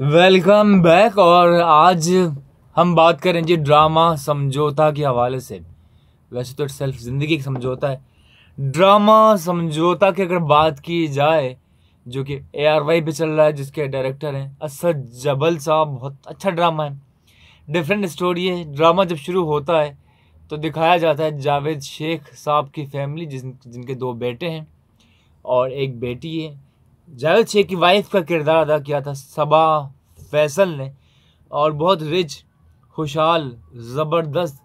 welcome back और आज हम बात करें जी ड्रामा समझौता के हवाले से वैसे तो सेल्फ ज़िंदगी का समझौता है ड्रामा समझौता की अगर बात की जाए जो कि ए आर वाई भी चल रहा है जिसके डायरेक्टर हैं असद जबल साहब बहुत अच्छा ड्रामा है डिफरेंट स्टोरी है ड्रामा जब शुरू होता है तो दिखाया जाता है जावेद शेख साहब की फैमिली जिन जिनके दो बेटे हैं और एक बेटी है जावेद शेख की वाइफ का किरदार अदा किया था सबा फैसल ने और बहुत रिच खुशहाल ज़बरदस्त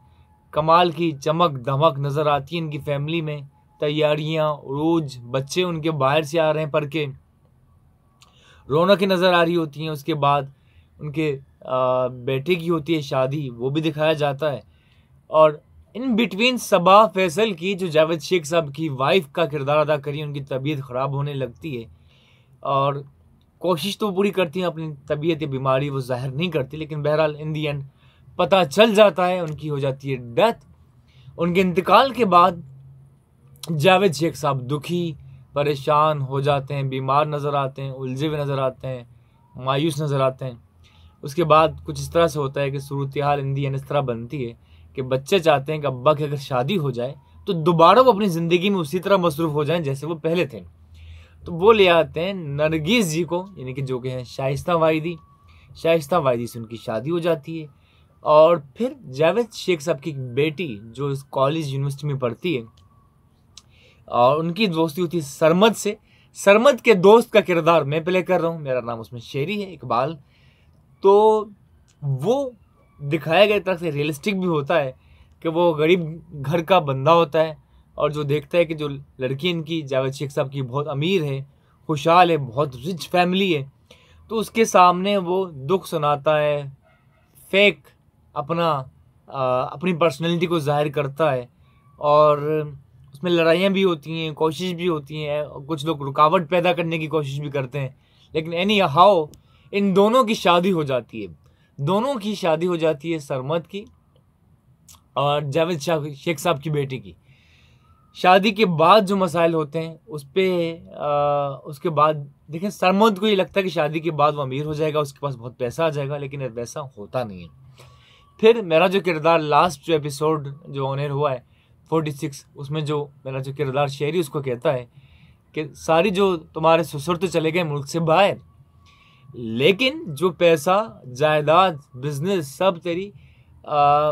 कमाल की चमक धमक नज़र आती है इनकी फैमिली में तैयारियां रोज बच्चे उनके बाहर से आ रहे हैं पढ़ के रौनकें नज़र आ रही होती हैं उसके बाद उनके बेटे की होती है शादी वो भी दिखाया जाता है और इन बिटवीन सबा फैसल की जो जावेद शेख साहब की वाइफ का किरदार अदा करी उनकी तबीयत ख़राब होने लगती है और कोशिश तो पूरी करती हैं अपनी तबीयत या बीमारी वो जाहिर नहीं करती लेकिन बहरहाल इन दी एंड पता चल जाता है उनकी हो जाती है डेथ उनके इंतकाल के बाद जावेद शेख साहब दुखी परेशान हो जाते हैं बीमार नज़र आते हैं उलझे हुए नज़र आते हैं मायूस नज़र आते हैं उसके बाद कुछ इस तरह से होता है कि सूरत हाल इन दी एंड इस तरह बनती है कि बच्चे चाहते हैं कि अब्बा की अगर शादी हो जाए तो दोबारा वो अपनी ज़िंदगी में उसी तरह मसरूफ़ हो जाएँ जैसे वो पहले थे तो वो ले आते हैं नरगिस जी को यानी कि जो कि हैं शाइस्ता वायदी शाइस्ता वायदी से उनकी शादी हो जाती है और फिर जावेद शेख साहब की बेटी जो इस कॉलेज यूनिवर्सिटी में पढ़ती है और उनकी दोस्ती होती है सरमद से सरमद के दोस्त का किरदार मैं प्ले कर रहा हूँ मेरा नाम उसमें शेरी है इकबाल तो वो दिखाया गया तरह से रियलिस्टिक भी होता है कि वो गरीब घर का बंदा होता है और जो देखता है कि जो लड़की इनकी जावेद शेख साहब की बहुत अमीर है खुशहाल है बहुत रिच फैमिली है तो उसके सामने वो दुख सुनाता है फेक अपना आ, अपनी पर्सनैलिटी को जाहिर करता है और उसमें लड़ाइयाँ भी होती हैं कोशिश भी होती हैं कुछ लोग रुकावट पैदा करने की कोशिश भी करते हैं लेकिन एनी हाउ इन दोनों की शादी हो जाती है दोनों की शादी हो जाती है सरमत की और जावेद शाह शेख साहब की बेटी की शादी के बाद जो मसाइल होते हैं उस पर उसके बाद देखें सरमद को ये लगता है कि शादी के बाद वो अमीर हो जाएगा उसके पास बहुत पैसा आ जाएगा लेकिन वैसा होता नहीं है फिर मेरा जो किरदार लास्ट जो एपिसोड जो ऑनर हुआ है फोर्टी सिक्स उसमें जो मेरा जो किरदार शेरी उसको कहता है कि सारी जो तुम्हारे ससुर तो चले गए मुल्क से बाहर लेकिन जो पैसा जायदाद बिजनेस सब तेरी आ,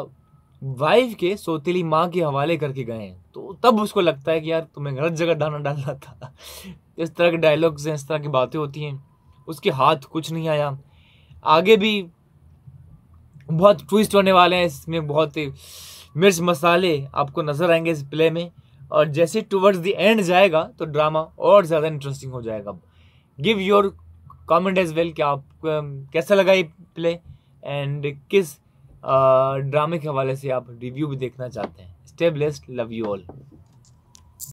वाइफ के सोतीली माँ के हवाले करके गए हैं तो तब उसको लगता है कि यार तुम्हें गलत जगह डालना डालना था इस तरह के डायलॉग्स हैं इस तरह की बातें होती हैं उसके हाथ कुछ नहीं आया आगे भी बहुत ट्विस्ट होने वाले हैं इसमें बहुत मिर्च मसाले आपको नज़र आएंगे इस प्ले में और जैसे टुवर्ड्स द एंड जाएगा तो ड्रामा और ज़्यादा इंटरेस्टिंग हो जाएगा give your comment as well कि आप कैसा लगा ये प्ले एंड किस ड्रामे के हवाले से आप रिव्यू भी देखना चाहते हैं स्टेबलेस्ट लव यू ऑल